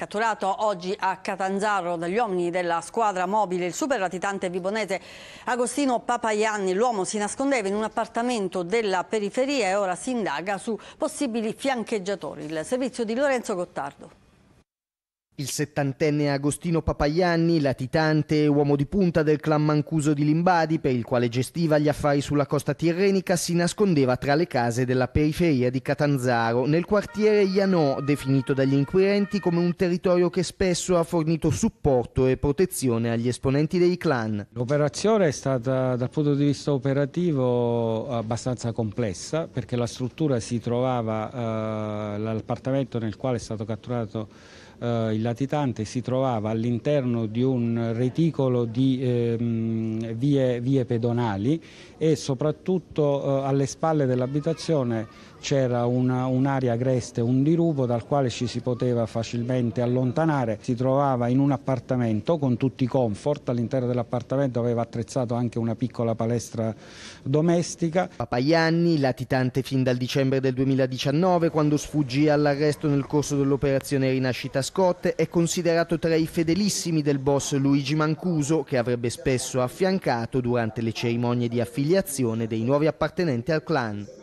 Catturato oggi a Catanzaro dagli uomini della squadra mobile, il super latitante vibonese Agostino Papaianni, l'uomo si nascondeva in un appartamento della periferia e ora si indaga su possibili fiancheggiatori. Il servizio di Lorenzo Gottardo. Il settantenne Agostino Papaglianni, latitante e uomo di punta del clan Mancuso di Limbadi, per il quale gestiva gli affari sulla costa tirrenica, si nascondeva tra le case della periferia di Catanzaro, nel quartiere Ianò, definito dagli inquirenti come un territorio che spesso ha fornito supporto e protezione agli esponenti dei clan. L'operazione è stata dal punto di vista operativo abbastanza complessa perché la struttura si trovava, eh, l'appartamento nel quale è stato catturato eh, il latitante si trovava all'interno di un reticolo di ehm, vie, vie, pedonali e soprattutto eh, alle spalle dell'abitazione c'era un'area un agreste, un diruvo dal quale ci si poteva facilmente allontanare. Si trovava in un appartamento con tutti i comfort, all'interno dell'appartamento aveva attrezzato anche una piccola palestra domestica. Papaianni, latitante fin dal dicembre del 2019 quando sfuggì all'arresto nel corso dell'operazione Rinascita Scott, è considerato tra i fedelissimi del boss Luigi Mancuso, che avrebbe spesso affiancato durante le cerimonie di affiliazione dei nuovi appartenenti al clan.